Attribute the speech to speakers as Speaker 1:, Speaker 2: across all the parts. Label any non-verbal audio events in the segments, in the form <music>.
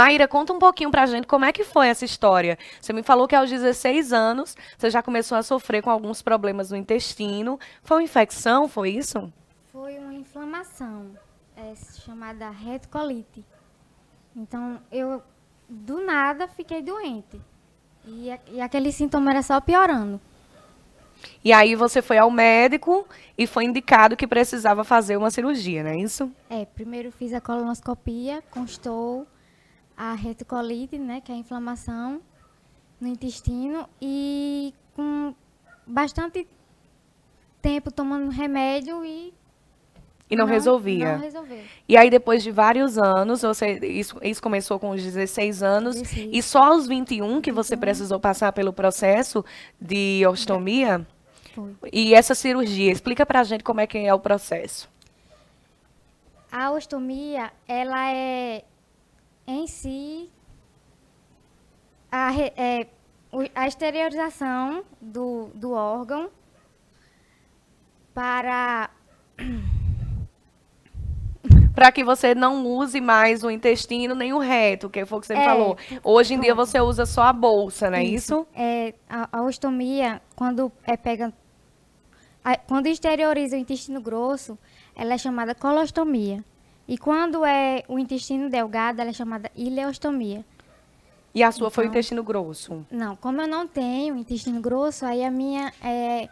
Speaker 1: Maíra, conta um pouquinho pra gente como é que foi essa história. Você me falou que aos 16 anos você já começou a sofrer com alguns problemas no intestino. Foi uma infecção, foi isso?
Speaker 2: Foi uma inflamação, é, chamada retocolite. Então, eu do nada fiquei doente. E, e aquele sintoma era só piorando.
Speaker 1: E aí você foi ao médico e foi indicado que precisava fazer uma cirurgia, não é isso?
Speaker 2: É, primeiro fiz a colonoscopia, constou a reticolite, né, que é a inflamação no intestino, e com bastante tempo tomando remédio e e não, não resolvia. Não
Speaker 1: E aí, depois de vários anos, você, isso, isso começou com os 16 anos, 16. e só aos 21 que você 21. precisou passar pelo processo de ostomia? Foi. E essa cirurgia, explica pra gente como é que é o processo.
Speaker 2: A ostomia, ela é em si a, é, a exteriorização do, do órgão para <clears throat> para que você não use
Speaker 1: mais o intestino nem o reto, que foi o que você é, falou. Hoje em dia você usa só a bolsa, não né, é isso? isso?
Speaker 2: É, a, a ostomia, quando é pega a, quando exterioriza o intestino grosso, ela é chamada colostomia. E quando é o intestino delgado, ela é chamada ileostomia. E a sua então, foi o então, intestino
Speaker 1: grosso?
Speaker 2: Não, como eu não tenho intestino grosso, aí a minha é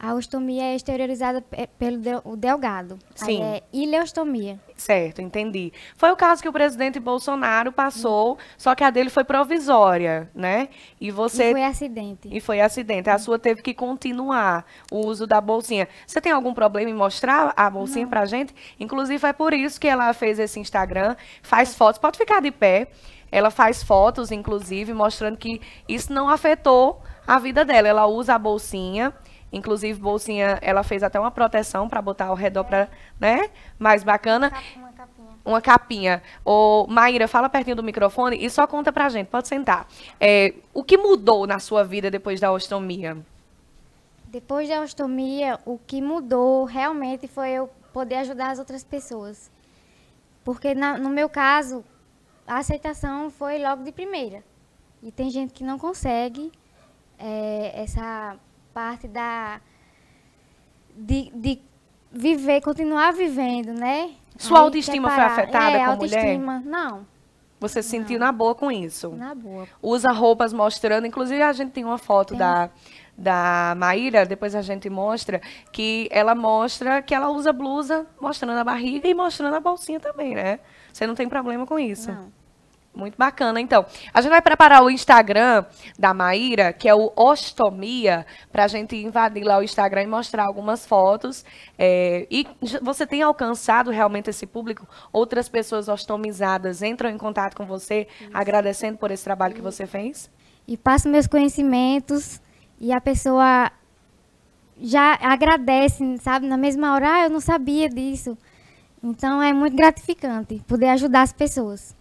Speaker 2: a ostomia é exteriorizada pelo o delgado. Sim. é ileostomia.
Speaker 1: Certo, entendi. Foi o caso que o presidente Bolsonaro passou, só que a dele foi provisória, né? E você. E foi
Speaker 2: acidente.
Speaker 1: E foi acidente. A hum. sua teve que continuar o uso da bolsinha. Você tem algum problema em mostrar a bolsinha Não. pra gente? Inclusive, é por isso que ela fez esse Instagram, faz fotos. Pode ficar de pé. Ela faz fotos, inclusive, mostrando que isso não afetou a vida dela. Ela usa a bolsinha Inclusive, bolsinha, ela fez até uma proteção para botar ao redor para, né? Mais bacana. Uma capinha. Uma capinha. Ô, Maíra, fala pertinho do microfone e só conta pra gente. Pode sentar. É, o que mudou na sua vida depois da ostomia?
Speaker 2: Depois da ostomia, o que mudou realmente foi eu poder ajudar as outras pessoas. Porque na, no meu caso, a aceitação foi logo de primeira. E tem gente que não consegue é, essa parte da de, de viver, continuar vivendo, né? Sua Aí autoestima foi afetada é, como autoestima. mulher? Não.
Speaker 1: Você se sentiu na boa com isso? Na boa. Usa roupas mostrando, inclusive a gente tem uma foto tem. da da Maíra, depois a gente mostra, que ela mostra que ela usa blusa mostrando a barriga e mostrando a bolsinha também, né? Você não tem problema com isso. Não. Muito bacana, então. A gente vai preparar o Instagram da Maíra, que é o Ostomia, para a gente invadir lá o Instagram e mostrar algumas fotos. É, e você tem alcançado realmente esse público? Outras pessoas ostomizadas entram em contato com você, Isso. agradecendo por esse trabalho que você fez?
Speaker 2: E passo meus conhecimentos e a pessoa já agradece, sabe? Na mesma hora, ah, eu não sabia disso. Então é muito gratificante poder ajudar as pessoas.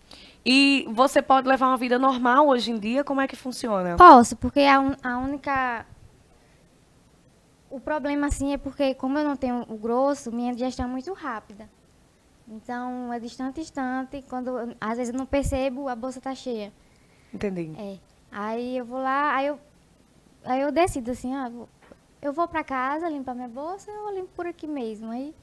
Speaker 1: E você pode levar uma vida normal hoje em dia? Como é que funciona? Posso,
Speaker 2: porque a, un, a única. O problema, assim, é porque, como eu não tenho o grosso, minha digestão é muito rápida. Então, é distante, instante Quando, às vezes eu não percebo, a bolsa tá cheia. Entendi. É. Aí eu vou lá, aí eu, aí eu decido assim, ah, eu vou para casa limpar minha bolsa ou limpo por aqui mesmo. Aí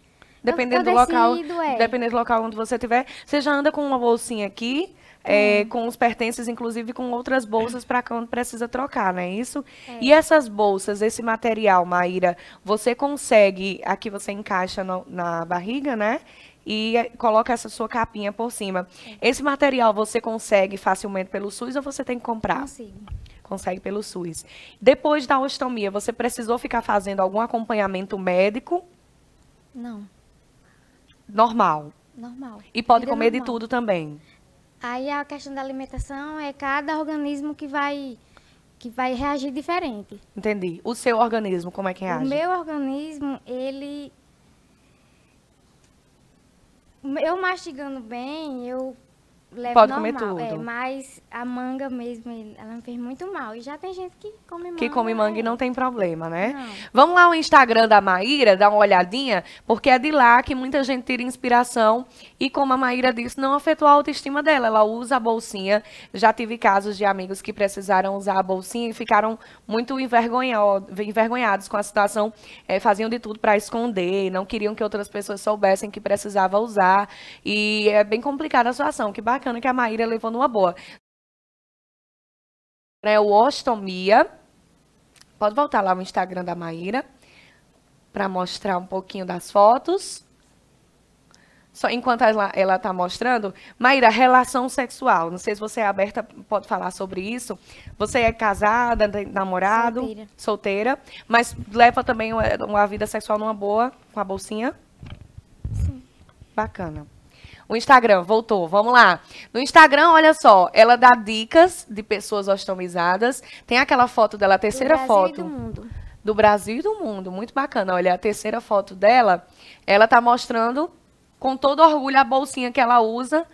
Speaker 2: Dependendo do tá local, é. dependendo
Speaker 1: do local onde você estiver, você já anda com uma bolsinha aqui, é, hum. com os pertences, inclusive com outras bolsas para quando precisa trocar, não é isso? É. E essas bolsas, esse material, Maíra, você consegue, aqui você encaixa no, na barriga, né? E é, coloca essa sua capinha por cima. É. Esse material você consegue facilmente pelo SUS ou você tem que comprar? Consigo. Consegue pelo SUS. Depois da ostomia, você precisou ficar fazendo algum acompanhamento médico? Não. Normal.
Speaker 2: Normal. E pode comer normal. de tudo também. Aí a questão da alimentação é cada organismo que vai que vai reagir diferente.
Speaker 1: Entendi. O seu organismo como é que reage? O
Speaker 2: meu organismo, ele eu mastigando bem, eu Pode normal, comer é, tudo. É, mas a manga mesmo, ela me fez muito mal. E já tem gente que
Speaker 1: come manga. Que come manga e não é. tem problema, né? Não. Vamos lá no Instagram da Maíra, dar uma olhadinha, porque é de lá que muita gente tira inspiração. E como a Maíra disse, não afetou a autoestima dela. Ela usa a bolsinha. Já tive casos de amigos que precisaram usar a bolsinha e ficaram muito envergonhados com a situação. É, faziam de tudo para esconder, não queriam que outras pessoas soubessem que precisava usar. E é bem complicada a situação. Que bacana bacana que a Maíra levou numa boa. É o ostomia. Pode voltar lá no Instagram da Maíra para mostrar um pouquinho das fotos. Só enquanto ela está mostrando, Maíra, relação sexual. Não sei se você é aberta, pode falar sobre isso. Você é casada, namorado, solteira, solteira mas leva também uma vida sexual numa boa, com a bolsinha? Sim. Bacana. O Instagram, voltou, vamos lá. No Instagram, olha só, ela dá dicas de pessoas ostomizadas. Tem aquela foto dela, a terceira do foto. do mundo. Do Brasil e do mundo, muito bacana. Olha, a terceira foto dela, ela tá mostrando com todo orgulho a bolsinha que ela usa.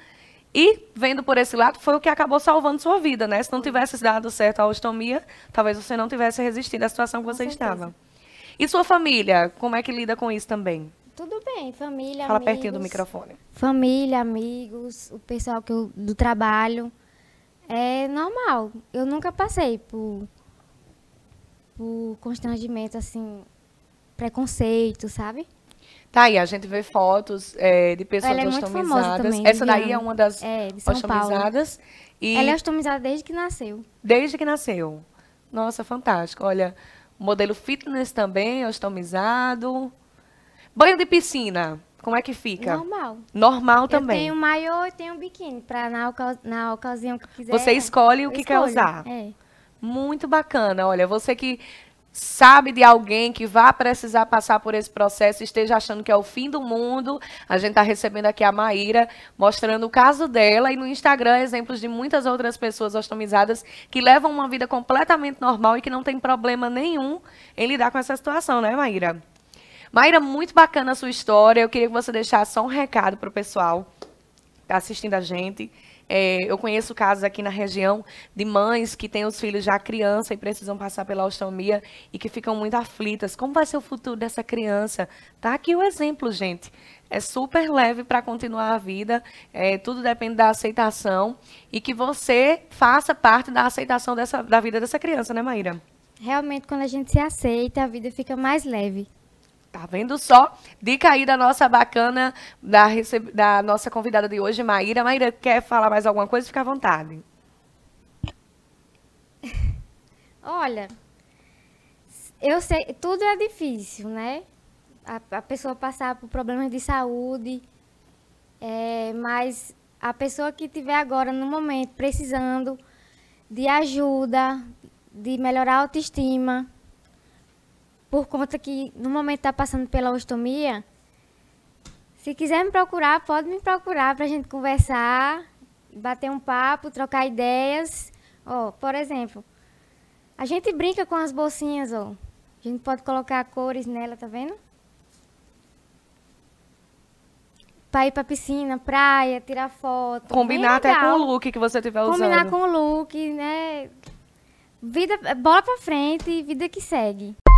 Speaker 1: E vendo por esse lado, foi o que acabou salvando sua vida, né? Se não tivesse dado certo a ostomia, talvez você não tivesse resistido à situação que com você certeza. estava. E sua família, como é que lida com isso
Speaker 2: também? Tudo bem, família, Fala amigos, pertinho do microfone. Família, amigos, o pessoal que eu, do trabalho. É normal. Eu nunca passei por, por constrangimento, assim, preconceito, sabe?
Speaker 1: Tá aí, a gente vê fotos é, de pessoas Ela é Também, Essa daí é uma das
Speaker 2: é, E... Ela é customizada desde que nasceu.
Speaker 1: Desde que nasceu. Nossa, fantástico. Olha, modelo fitness também, customizado. É Banho de piscina, como é que fica? Normal.
Speaker 2: Normal também. Eu tenho maiô e tenho biquíni, para na, na ocasião que quiser. Você escolhe o que escolho, quer usar. É.
Speaker 1: Muito bacana. Olha, você que sabe de alguém que vai precisar passar por esse processo, esteja achando que é o fim do mundo, a gente está recebendo aqui a Maíra, mostrando o caso dela e no Instagram exemplos de muitas outras pessoas ostomizadas que levam uma vida completamente normal e que não tem problema nenhum em lidar com essa situação, né, Maíra? Maíra, muito bacana a sua história. Eu queria que você deixasse só um recado para o pessoal que tá assistindo a gente. É, eu conheço casos aqui na região de mães que têm os filhos já criança e precisam passar pela ostomia e que ficam muito aflitas. Como vai ser o futuro dessa criança? Tá aqui o exemplo, gente. É super leve para continuar a vida, é, tudo depende da aceitação e que você faça parte da aceitação dessa, da vida dessa criança, né, Maíra?
Speaker 2: Realmente, quando a gente se aceita, a vida fica mais leve. Tá vendo
Speaker 1: só? Dica aí da nossa bacana, da, da nossa convidada de hoje, Maíra. Maíra, quer falar mais alguma coisa? Fica à vontade.
Speaker 2: <laughs> Olha, eu sei, tudo é difícil, né? A, a pessoa passar por problemas de saúde, é, mas a pessoa que estiver agora, no momento, precisando de ajuda, de melhorar a autoestima, por conta que no momento está passando pela ostomia. Se quiser me procurar, pode me procurar para a gente conversar, bater um papo, trocar ideias. Oh, por exemplo, a gente brinca com as bolsinhas, ó. Oh. A gente pode colocar cores nela, tá vendo? para ir para piscina, praia, tirar foto. Combinar até com o
Speaker 1: look que você tiver usando. Combinar com
Speaker 2: o look, né? Vida, bola para frente, vida que segue.